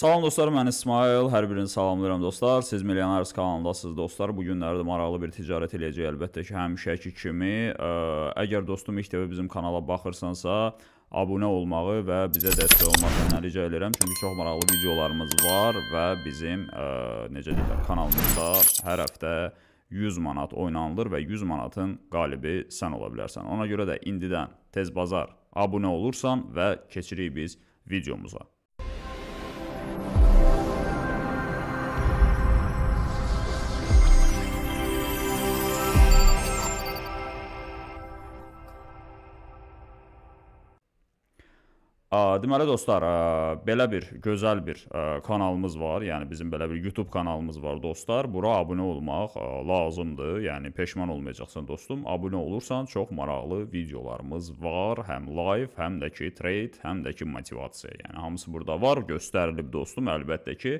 Salam dostlar, mən İsmail. Hər birini salamlayıram dostlar. Siz Milyonerz kanalındasınız dostlar. Bu günlərdə maraqlı bir ticarət eləyəcək əlbəttə ki, həmişəki kimi. Ə, əgər dostum ilk dəfə bizim kanala baxırsansa, abunə olmağı və bizə dəstək olmaqdan rica edirəm. Çünki çox maraqlı videolarımız var və bizim ə, necə deyirlər, kanalımızda hər həftə 100 manat oynanılır və 100 manatın qalibi sən ola bilərsən. Ona görə də indidən tez bazar abunə olursan və keçirik biz videomuza. Deməli dostlar, belə bir gözəl bir kanalımız var. Yəni bizim belə bir YouTube kanalımız var dostlar. Bura abunə olmaq lazımdır. Yəni peşman olmayacaqsan dostum. Abunə olursan çox maraqlı videolarımız var. Həm live, həm də ki trade, həm də ki motivasiya. Yəni hamısı burada var, göstərilib dostum. Əlbəttə ki,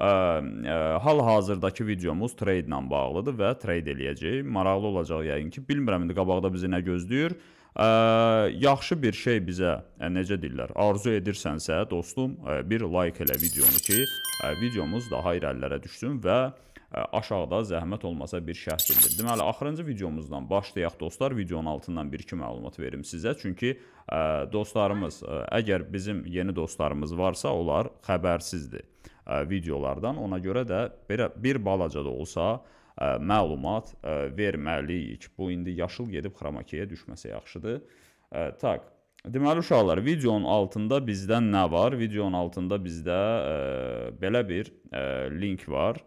hal-hazırdakı videomuz trade ilə bağlıdır və trade eləyəcəyik. Maraqlı olacaq yəqin ki. Bilmirəm indi qabaqda bizi nə gözləyir. Ə, yaxşı bir şey bizə ə, necə deyirlər, arzu edirsənsə dostum, ə, bir like elə videonu ki, ə, videomuz daha irəlilərə düşsün və ə, aşağıda zəhmət olmasa bir şərh bildir. Deməli, axırıncı videomuzdan başlayaq dostlar. Videonun altından bir iki məlumat verim sizə. Çünki ə, dostlarımız, ə, əgər bizim yeni dostlarımız varsa, onlar xəbərsizdir ə, videolardan. Ona görə də belə bir balaca da olsa, məlumat verməliyik. Bu indi yaşıl gedib xromakeyə düşməsə yaxşıdır. Tak. Deməli uşaqlar, videonun altında bizdə nə var? Videonun altında bizdə ə, belə bir ə, link var.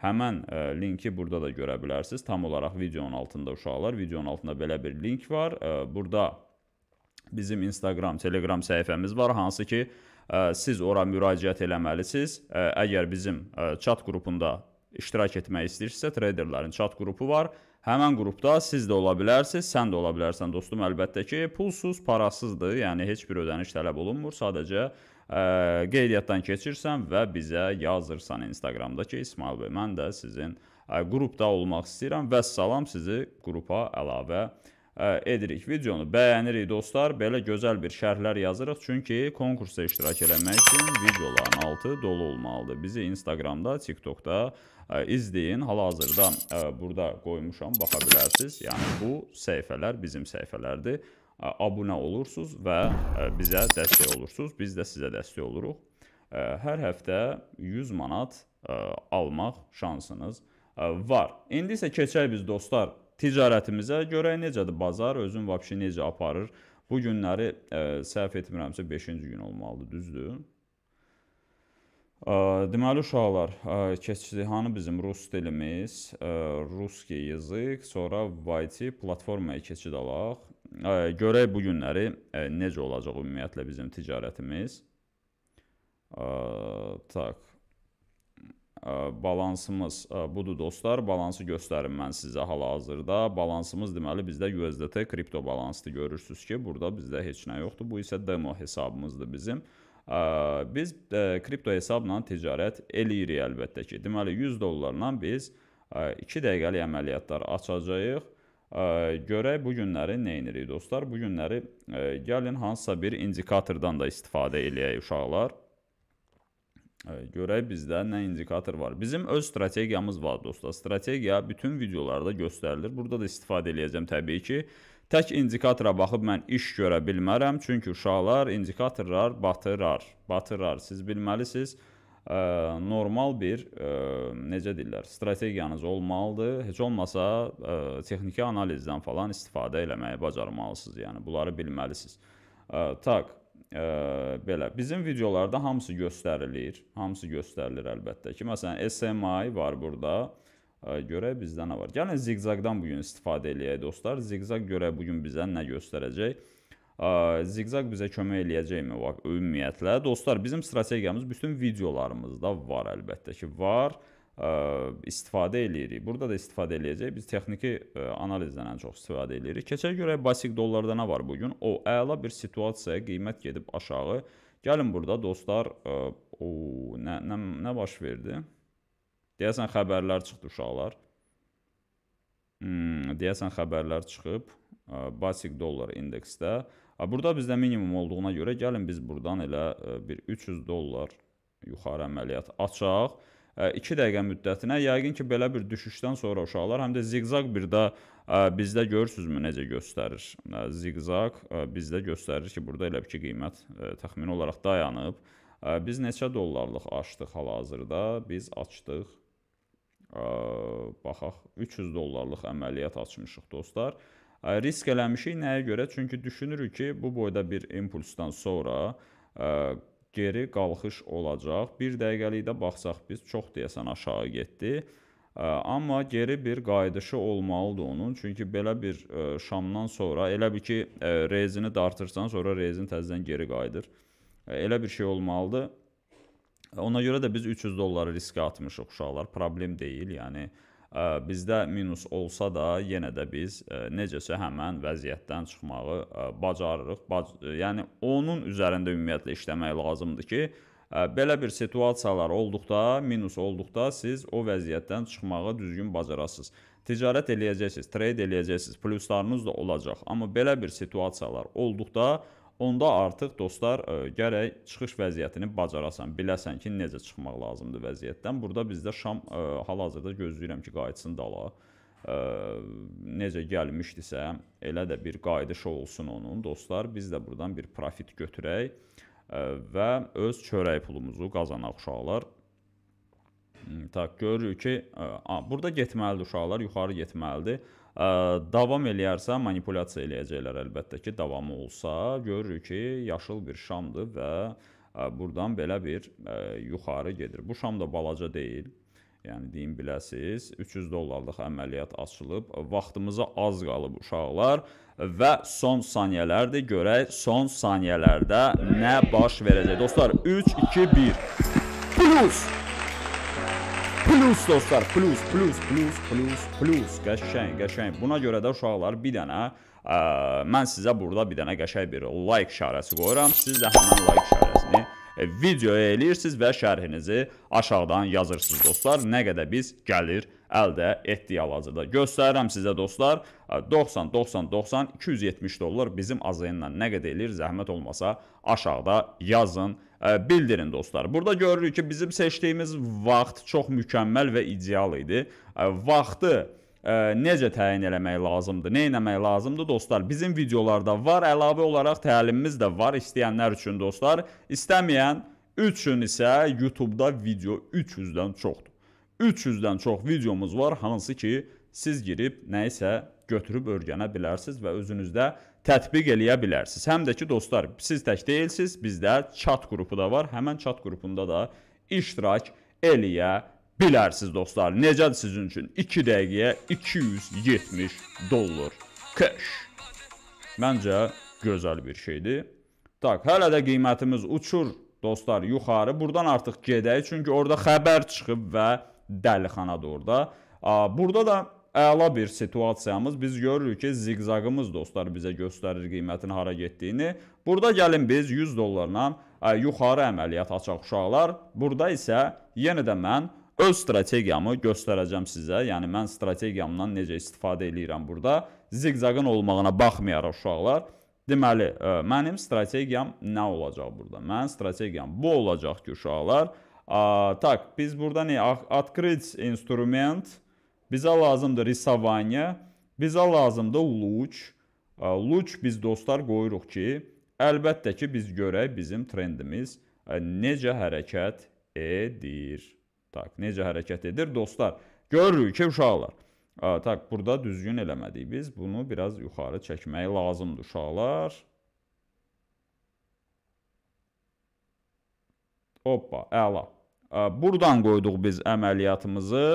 Həmən ə, linki burada da görə bilərsiniz. Tam olaraq videonun altında uşaqlar, videonun altında belə bir link var. Ə, burada bizim Instagram, Telegram səhifəmiz var, hansı ki ə, siz ora müraciət eləməlisiniz. Ə, əgər bizim ə, chat qrupunda iştirak etmək istəyirsinizsə traderların chat qrupu var. Həmin qrupda siz də ola bilərsiniz, sən də ola bilərsən dostum. Əlbəttə ki, pulsuz, parasızdır. Yəni heç bir ödəniş tələb olunmur. Sadəcə ə, e, qeydiyyatdan keçirsən və bizə yazırsan Instagramda ki, İsmail bəy, mən də sizin ə, e, qrupda olmaq istəyirəm və salam sizi qrupa əlavə edirik. Videonu bəyənirik dostlar. Belə gözəl bir şərhlər yazırıq. Çünki konkursa iştirak eləmək üçün videoların altı dolu olmalıdır. Bizi Instagramda, TikTokda izləyin. Hal-hazırda burada qoymuşam, baxa bilərsiniz. Yəni bu səhifələr bizim səhifələrdir. Abunə olursunuz və bizə dəstək olursunuz. Biz də sizə dəstək oluruq. Hər həftə 100 manat almaq şansınız var. İndi isə keçək biz dostlar ticarətimizə görək necədir bazar, özün vəbşi necə aparır. Bu günləri ə, e, səhv etmirəmsə 5-ci gün olmalıdır, düzdür? Ə, e, deməli uşaqlar, e, keçihanı bizim rus dilimiz, ə, ruski yazıq, sonra YT platformaya keçid alaq. Ə, görək bu günləri ə, necə olacaq ümumiyyətlə bizim ticarətimiz. Ə, tak balansımız budur dostlar. Balansı göstərim mən sizə hal-hazırda. Balansımız deməli bizdə USDT kripto balansdır. Görürsüz ki, burada bizdə heç nə yoxdur. Bu isə demo hesabımızdır bizim. Biz kripto hesabla ticarət eləyirik əlbəttə ki. Deməli 100 dollarla biz 2 dəqiqəlik əməliyyatlar açacağıq. Görək bu günləri nə edirik dostlar? Bu günləri gəlin hansısa bir indikatordan da istifadə eləyək uşaqlar. Görək bizdə nə indikator var. Bizim öz strategiyamız var dostlar. Strategiya bütün videolarda göstərilir. Burada da istifadə eləyəcəm təbii ki. Tək indikatora baxıb mən iş görə bilmərəm. Çünki uşaqlar indikatorlar batırar. Batırar. Siz bilməlisiniz, ə, e, normal bir, ə, e, necə deyirlər, strategiyanız olmalıdır. Heç olmasa ə, e, texniki analizdən falan istifadə eləməyi bacarmalısınız. Yəni bunları bilməlisiniz. Ə, tak, Ə, belə bizim videolarda hamısı göstərilir. Hamısı göstərilir əlbəttə ki. Məsələn, SMI var burada. Ə, görək bizdə nə var. Gəlin zigzaqdan bu gün istifadə eləyək dostlar. Zigzaq görək bu gün bizə nə göstərəcək. Ə, zigzaq bizə kömək eləyəcəkmi? Bax, ümumiyyətlə dostlar, bizim strategiyamız bütün videolarımızda var əlbəttə ki, var. Ə, istifadə eləyirik. Burada da istifadə eləyəcək. Biz texniki analizdən ən çox istifadə eləyirik. Keçək görək basic dollarda nə var bu gün? O əla bir situasiyaya qiymət gedib aşağı. Gəlin burada dostlar, o nə nə nə baş verdi? Deyəsən xəbərlər çıxdı uşaqlar. Hmm, deyəsən xəbərlər çıxıb basic dollar indeksdə. Burada bizdə minimum olduğuna görə gəlin biz burdan elə bir 300 dollar yuxarı əməliyyat açaq. 2 dəqiqə müddətinə yəqin ki, belə bir düşüşdən sonra uşaqlar həm də ziqzaq bir də bizdə görürsüzmü necə göstərir? Ziqzaq bizdə göstərir ki, burada elə bir ki, qiymət təxmini olaraq dayanıb. Biz neçə dollarlıq açdıq hal-hazırda? Biz açdıq baxaq 300 dollarlıq əməliyyat açmışıq dostlar. Risk eləmişik nəyə görə? Çünki düşünürük ki, bu boyda bir impulsdan sonra geri qalxış olacaq. 1 dəqiqəlikdə baxsaq biz çox deyəsən aşağı getdi. Amma geri bir qayıdışı olmalıdır onun. Çünki belə bir şamdan sonra elə bir ki, rezini dartırsan, sonra rezin təzədən geri qayıdır. Elə bir şey olmalıdır. Ona görə də biz 300 dolları riskə atmışıq uşaqlar. Problem deyil. Yəni bizdə minus olsa da yenə də biz necəsə həmin vəziyyətdən çıxmağı bacarırıq. Bac yəni onun üzərində ümumiyyətlə işləmək lazımdır ki, belə bir situasiyalar olduqda, minus olduqda siz o vəziyyətdən çıxmağı düzgün bacarasınız. Ticarət eləyəcəksiniz, trade eləyəcəksiniz, pluslarınız da olacaq. Amma belə bir situasiyalar olduqda onda artıq dostlar e, gərək çıxış vəziyyətini bacarasan, biləsən ki, necə çıxmaq lazımdır vəziyyətdən. Burada bizdə Şam e, hal-hazırda gözləyirəm ki, qayıtsın dala. Ə, e, necə gəlmişdisə, elə də bir qayıdış olsun onun. Dostlar, biz də buradan bir profit götürək və öz çörək pulumuzu qazanaq uşaqlar. Hmm, tak görürük ki, a, burada getməlidir uşaqlar, yuxarı getməlidir. Davam eləyərsə manipulyasiya eləyəcəklər əlbəttə ki, davamı olsa görürük ki, yaşıl bir şamdır və buradan belə bir yuxarı gedir. Bu şam da balaca deyil. Yəni deyim biləsiz, 300 dollarlıq əməliyyat açılıb, vaxtımıza az qalıb uşaqlar və son saniyələrdir. Görək son saniyələrdə nə baş verəcək. Dostlar, 3 2 1. Plus Plus dostlar, plus, plus, plus, plus, plus, qəşəng, qəşəng. Buna görə də uşaqlar bir dənə ə, mən sizə burada bir dənə qəşəng bir like işarəsi qoyuram. Siz də həmin like işarəsini e, videoya eləyirsiniz və şərhinizi aşağıdan yazırsınız dostlar. Nə qədər biz gəlir əldə etdik hal-hazırda. Göstərirəm sizə dostlar. 90 90 90 270 dollar bizim AZN-la nə qədər eləyir? Zəhmət olmasa aşağıda yazın bildirin dostlar. Burada görürük ki, bizim seçdiyimiz vaxt çox mükəmməl və ideal idi. Vaxtı ə, e, necə təyin eləmək lazımdır, nə etmək lazımdır dostlar. Bizim videolarda var, əlavə olaraq təlimimiz də var istəyənlər üçün dostlar. İstəməyən üçün isə YouTube-da video 300-dən çoxdur. 300-dən çox videomuz var, hansı ki siz girib nə isə götürüb öyrənə bilərsiniz və özünüzdə tətbiq eləyə bilərsiniz. Həm də ki, dostlar, siz tək deyilsiniz, bizdə chat qrupu da var. Həmən chat qrupunda da iştirak eləyə bilərsiniz dostlar. Necədir sizin üçün? 2 dəqiqəyə 270 dollar. Keş. Məncə gözəl bir şeydir. Tak, hələ də qiymətimiz uçur dostlar yuxarı. Burdan artıq gedək çünki orada xəbər çıxıb və dəlixanadır orada. Burada da əla bir situasiyamız. Biz görürük ki, zigzagımız dostlar bizə göstərir qiymətin hara getdiyini. Burada gəlin biz 100 dollarla yuxarı əməliyyat açaq uşaqlar. Burada isə yenə də mən öz strategiyamı göstərəcəm sizə. Yəni mən strategiyamdan necə istifadə eləyirəm burada. Zigzagın olmağına baxmayaraq uşaqlar, deməli mənim strategiyam nə olacaq burada? Mənim strategiyam bu olacaq ki, uşaqlar, tak biz burada nə открыть инструмент Bize lazımdır risavaniya, bizə lazımdır luç. Luç biz dostlar qoyuruq ki, əlbəttə ki, biz görək bizim trendimiz necə hərəkət edir. Tak, necə hərəkət edir dostlar? Görürük ki, uşaqlar. Tak, burada düzgün eləmədik biz. Bunu biraz yuxarı çəkmək lazımdır uşaqlar. Hoppa, əla. Buradan qoyduq biz əməliyyatımızı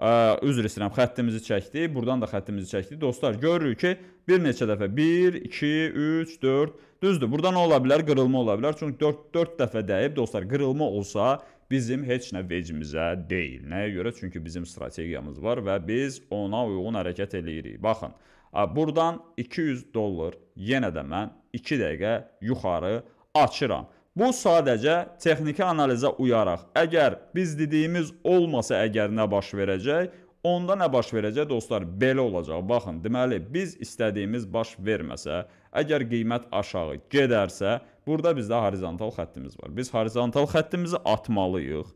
ə, üzr istəyirəm, xəttimizi çəkdi. Burdan da xəttimizi çəkdi. Dostlar, görürük ki, bir neçə dəfə 1, 2, 3, 4. Düzdür. Burada nə ola bilər? Qırılma ola bilər. Çünki 4 4 dəfə dəyib. Dostlar, qırılma olsa bizim heç nə vecimizə deyil. Nəyə görə? Çünki bizim strategiyamız var və biz ona uyğun hərəkət eləyirik. Baxın, burdan 200 dollar yenə də mən 2 dəqiqə yuxarı açıram. Bu sadəcə texniki analizə uyaraq, əgər biz dediyimiz olmasa, əgər nə baş verəcək, onda nə baş verəcək dostlar? Belə olacaq. Baxın, deməli biz istədiyimiz baş verməsə, əgər qiymət aşağı gedərsə, burada bizdə horizontal xəttimiz var. Biz horizontal xəttimizi atmalıyıq.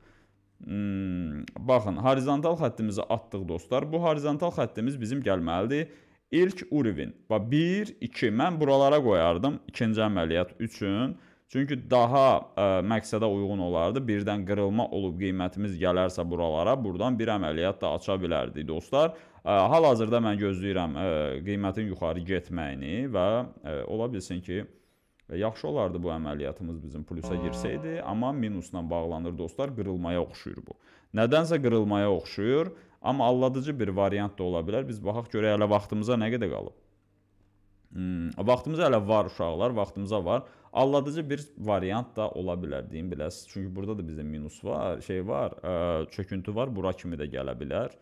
Hmm, baxın, horizontal xəttimizi atdıq dostlar. Bu horizontal xəttimiz bizim gəlməlidir. İlk urvin. 1, 2. Mən buralara qoyardım ikinci əməliyyat üçün. Çünki daha ə, e, məqsədə uyğun olardı. Birdən qırılma olub qiymətimiz gələrsə buralara, buradan bir əməliyyat da aça bilərdik dostlar. E, hal-hazırda mən gözləyirəm ə, e, qiymətin yuxarı getməyini və ə, ola bilsin ki, yaxşı olardı bu əməliyyatımız bizim plusa girsəydi, amma minusla bağlanır dostlar, qırılmaya oxşuyur bu. Nədənsə qırılmaya oxşuyur, amma alladıcı bir variant da ola bilər. Biz baxaq görək hələ vaxtımıza nə qədər qalıb. Hmm, vaxtımız hələ var uşaqlar, vaxtımıza var. Alladıcı bir variant da ola bilər deyim biləsiz. Çünki burada da bizdə minus var, şey var, ə, e, çöküntü var, bura kimi də gələ bilər.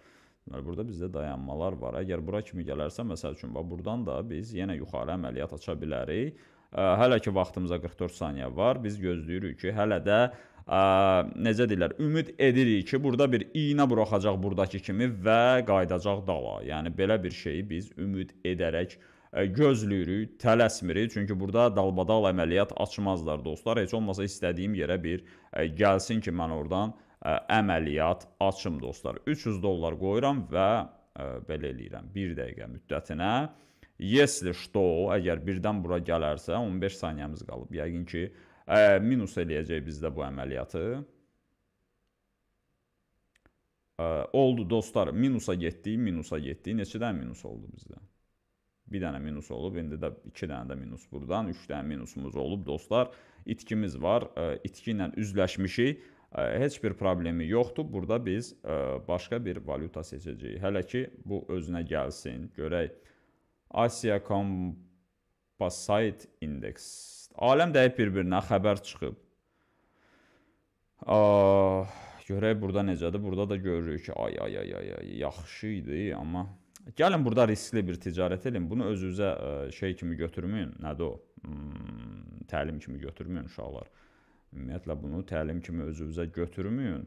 Deməli burada bizdə dayanmalar var. Əgər bura kimi gələrsə, məsəl üçün bax burdan da biz yenə yuxarı əməliyyat aça bilərik. E, hələ ki vaxtımıza 44 saniyə var. Biz gözləyirik ki, hələ də ə, e, necə deyirlər, ümid edirik ki, burada bir iynə buraxacaq burdakı kimi və qayıdacaq dala. Yəni belə bir şeyi biz ümid edərək gözləyirik, tələsmirik. Çünki burada dalbadal əməliyyat açmazlar dostlar. Heç olmasa istədiyim yerə bir gəlsin ki, mən oradan əməliyyat açım dostlar. 300 dollar qoyuram və belə eləyirəm 1 dəqiqə müddətinə. Если что, əgər birdən bura gələrsə 15 saniyəmiz qalıb. Yəqin ki, ə, minus eləyəcək bizdə bu əməliyyatı. Ə, oldu dostlar, minusa getdi, minusa getdi. Neçədən minus oldu bizdə? bir dənə minus olub, indi də 2 dənə də minus burdan, 3 dənə minusumuz olub dostlar. İtkimiz var, e, itki ilə üzləşmişik. E, heç bir problemi yoxdur. Burada biz e, başqa bir valyuta seçəcəyik. Hələ ki, bu özünə gəlsin. Görək, Asiya Composite Index. Aləm dəyib bir-birinə xəbər çıxıb. Görək, burada necədir? Burada da görürük ki, ay, ay, ay, ay, yaxşı idi, amma... Gəlin burada riskli bir ticarət edin. Bunu özünüzə e, şey kimi götürməyin. Nədir o? Hmm, təlim kimi götürməyin uşaqlar. Ümumiyyətlə bunu təlim kimi özünüzə götürməyin.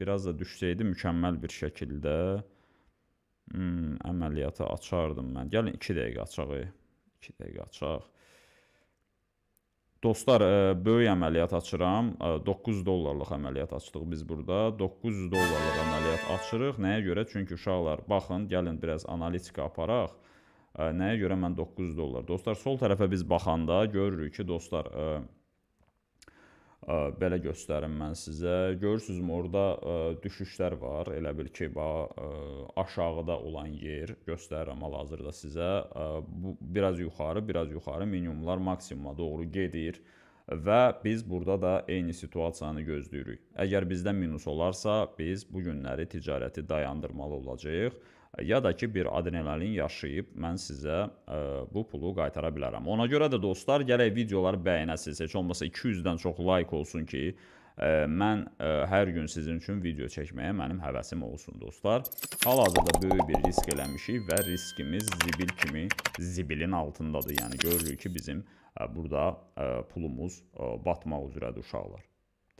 Biraz da düşsəydi mükəmməl bir şəkildə hmm, əməliyyatı açardım mən. Gəlin 2 dəqiqə açaq. 2 e. dəqiqə açaq. Dostlar, e, böyük əməliyyat açıram. 9 e, dollarlıq əməliyyat açdıq biz burada. 900 dollarlıq əməliyyat açırıq. Nəyə görə? Çünki uşaqlar, baxın, gəlin biraz analitika aparaq. E, nəyə görə mən 900 dollar? Dostlar, sol tərəfə biz baxanda görürük ki, dostlar, belə göstərim mən sizə. Görürsüzmü orada ə, düşüşlər var. Elə bil ki, ba ə, aşağıda olan yer göstərirəm hal-hazırda sizə. Ə, bu biraz yuxarı, biraz yuxarı minimumlar maksimuma doğru gedir və biz burada da eyni situasiyanı gözləyirik. Əgər bizdə minus olarsa, biz bu günləri ticarəti dayandırmalı olacağıq ya da ki bir adrenalin yaşayıb mən sizə ə, e, bu pulu qaytara bilərəm. Ona görə də dostlar gələk videoları bəyənəsiniz. Heç olmasa 200-dən çox like olsun ki, ə, e, mən ə, e, hər gün sizin üçün video çəkməyə mənim həvəsim olsun dostlar. Hal-hazırda böyük bir risk eləmişik və riskimiz zibil kimi zibilin altındadır. Yəni görürük ki, bizim ə, burada ə, pulumuz ə, batmaq üzrədir uşaqlar.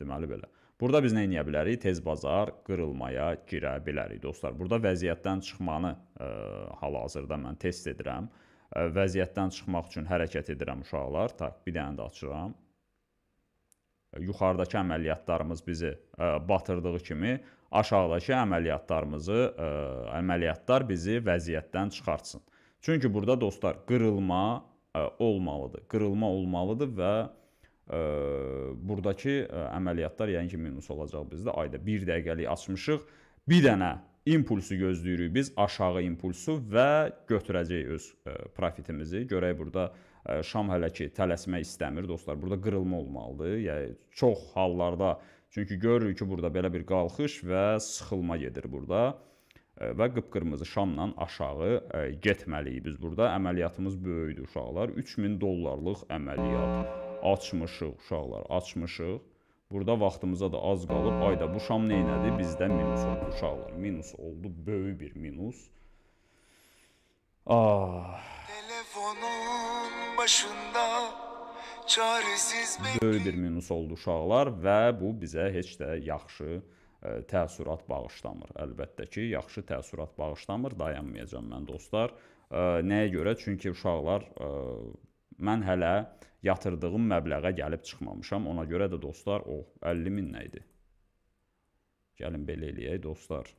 Deməli belə. Burada biz nə edə bilərik? Tez bazar qırılmaya girə bilərik dostlar. Burada vəziyyətdən çıxmanı e, hal-hazırda mən test edirəm. Ə, e, vəziyyətdən çıxmaq üçün hərəkət edirəm uşaqlar. Tak, bir dənə də açıram. E, yuxarıdakı əməliyyatlarımız bizi ə, batırdığı kimi aşağıdakı əməliyyatlarımızı ə, əməliyyatlar bizi vəziyyətdən çıxartsın. Çünki burada dostlar qırılma ə, olmalıdır. Qırılma olmalıdır və burdakı əməliyyatlar yəni ki minus olacaq bizdə. Ayda 1 dəqiqəlik açmışıq. Bir dənə impulsu gözləyirik biz, aşağı impulsu və götürəcəyik öz profitimizi. Görək burada Şam hələ ki tələsmə istəmir dostlar. Burada qırılma olmalıdır. Yəni çox hallarda çünki görürük ki burada belə bir qalxış və sıxılma gedir burada və qıpqırmızı şamla aşağı getməliyik biz burada. Əməliyyatımız böyükdür uşaqlar. 3000 dollarlıq əməliyyat açmışıq uşaqlar, açmışıq. Burada vaxtımıza da az qalıb. Ayda bu şam neynədi? Bizdə minus oldu uşaqlar. Minus oldu, böyük bir minus. Ah. Telefonun başında çarəsiz böyük bir minus oldu uşaqlar və bu bizə heç də yaxşı e, təəssürat bağışlamır. Əlbəttə ki, yaxşı təəssürat bağışlamır, dayanmayacağam mən dostlar. E, nəyə görə? Çünki uşaqlar e, Mən hələ yatırdığım məbləğə gəlib çıxmamışam. Ona görə də dostlar, o oh, 50 min nə idi? Gəlin belə eləyək dostlar.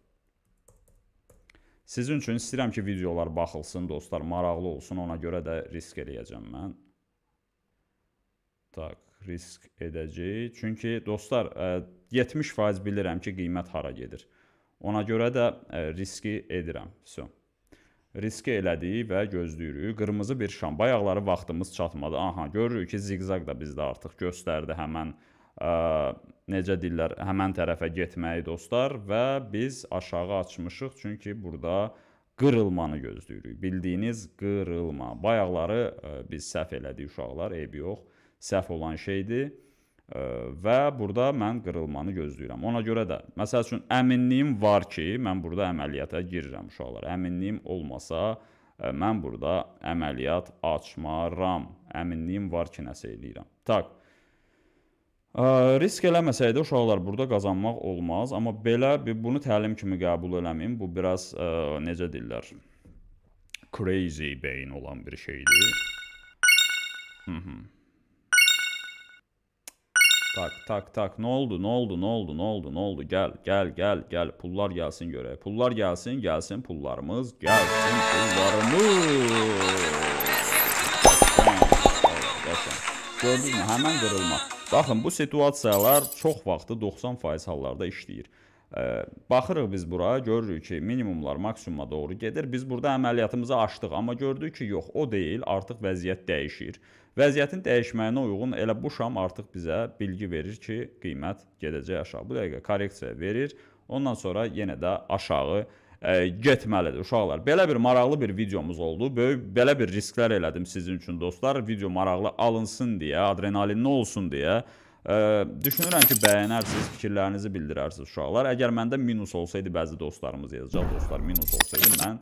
Sizin üçün istəyirəm ki, videolar baxılsın dostlar, maraqlı olsun. Ona görə də risk eləyəcəm mən. Tak, risk edəcəyik. Çünki dostlar, 70% bilirəm ki, qiymət hara gedir. Ona görə də riski edirəm. Vəsəlam riski elədik və gözləyirik. Qırmızı bir şam. Bayaqları vaxtımız çatmadı. Aha, görürük ki, ziqzaq da bizdə artıq göstərdi həmən ə, necə deyirlər, həmən tərəfə getməyi dostlar və biz aşağı açmışıq çünki burada qırılmanı gözləyirik. Bildiyiniz qırılma. Bayaqları ə, biz səhv elədik uşaqlar, eybi yox. Səhv olan şeydir və burada mən qırılmanı gözləyirəm. Ona görə də məsəl üçün əminliyim var ki, mən burada əməliyyata girirəm uşaqlar. Əminliyim olmasa e, mən burada əməliyyat açmaram. Əminliyim var ki, nəsə eləyirəm. Tak. Risk eləməsəydi uşaqlar burada qazanmaq olmaz, amma belə bunu təlim kimi qəbul eləməyin. Bu biraz ə, e, necə deyirlər? Crazy beyin olan bir şeydir. Mhm. Tak tak tak. Nə oldu? Nə oldu? Nə oldu? Nə oldu? Nə oldu? Gəl, gəl, gəl, gəl. Pullar gəlsin görək. Pullar gəlsin, gəlsin pullarımız. Gəlsin pullarımız. Gördünüzmü? Həmən qırılma. Baxın, bu situasiyalar çox vaxtı 90% hallarda işləyir. Baxırıq biz bura, görürük ki, minimumlar maksimuma doğru gedir. Biz burada əməliyyatımızı açdıq, amma gördük ki, yox, o deyil, artıq vəziyyət dəyişir. Vəziyyətin dəyişməyinə uyğun elə bu şam artıq bizə bilgi verir ki, qiymət gedəcək aşağı. Bu dəqiqə korreksiya verir. Ondan sonra yenə də aşağı ə, getməlidir uşaqlar. Belə bir maraqlı bir videomuz oldu. Böyük belə bir risklər elədim sizin üçün dostlar. Video maraqlı alınsın deyə, adrenalinli olsun deyə Ə, düşünürəm ki, bəyənərsiniz, fikirlərinizi bildirərsiniz uşaqlar. Əgər məndə minus olsaydı, bəzi dostlarımız yazacaq dostlar, minus olsaydı mən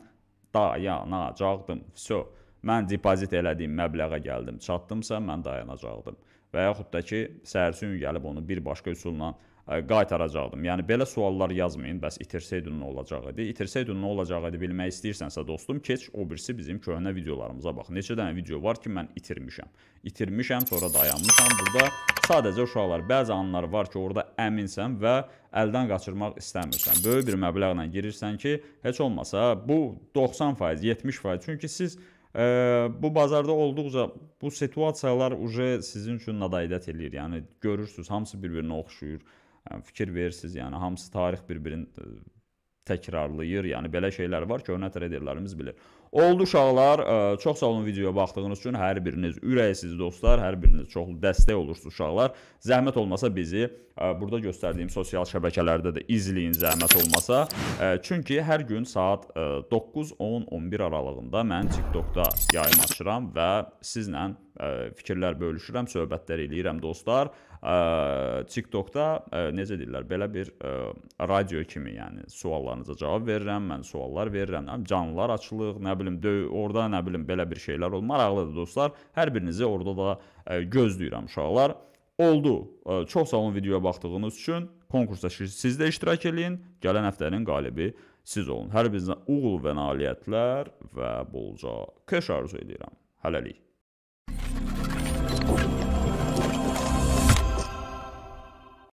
dayanacaqdım. Vso, mən depozit elədiyim məbləğə gəldim, çatdımsa mən dayanacaqdım. Və yaxud da ki, səhərsi gün gəlib onu bir başqa üsulla qaytaracaqdım. Yəni belə suallar yazmayın, bəs itirseydin nə olacaq idi? İtirseydin nə olacaq idi bilmək istəyirsənsə dostum, keç o birisi bizim köhnə videolarımıza bax. Neçə dənə video var ki, mən itirmişəm. İtirmişəm, sonra dayanmışam. Burada sadəcə uşaqlar bəzi anlar var ki, orada əminsən və əldən qaçırmaq istəmirsən. Böyük bir məbləğlə girirsən ki, heç olmasa bu 90%, 70% çünki siz Ə, bu bazarda olduqca bu situasiyalar uje sizin üçün nadaidət eləyir. Yəni görürsüz, hamısı bir-birinə oxşuyur. Yəni fikir verirsiniz, yəni hamısı tarix bir-birini e, təkrarlayır. Yəni belə şeylər var ki, ona treyderlərimiz bilir. Oldu uşaqlar, ə, e, çox sağ olun videoya baxdığınız üçün. Hər biriniz ürəksiz dostlar, hər biriniz çoxlu dəstək olursunuz uşaqlar. Zəhmət olmasa bizi burada göstərdiyim sosial şəbəkələrdə də izləyin zəhmət olmasa. Çünki hər gün saat 9-10-11 e, aralığında mən TikTokda yayım açıram və sizlə e, fikirlər bölüşürəm, söhbətlər eləyirəm dostlar. TikTokda e, necə deyirlər, belə bir radio kimi, yəni suallarınıza cavab verirəm, mən suallar verirəm, canlılar açılıq, nə bilim, döy, orada nə bilim belə bir şeylər olur. Maraqlıdır dostlar. Hər birinizi orada da gözləyirəm uşaqlar. Oldu. Çox sağ olun videoya baxdığınız üçün. Konkursda siz də iştirak eləyin. Gələn həftənin qalibi siz olun. Hər birinizə uğur və nailiyyətlər və bolca keş arzu edirəm. Hələlik.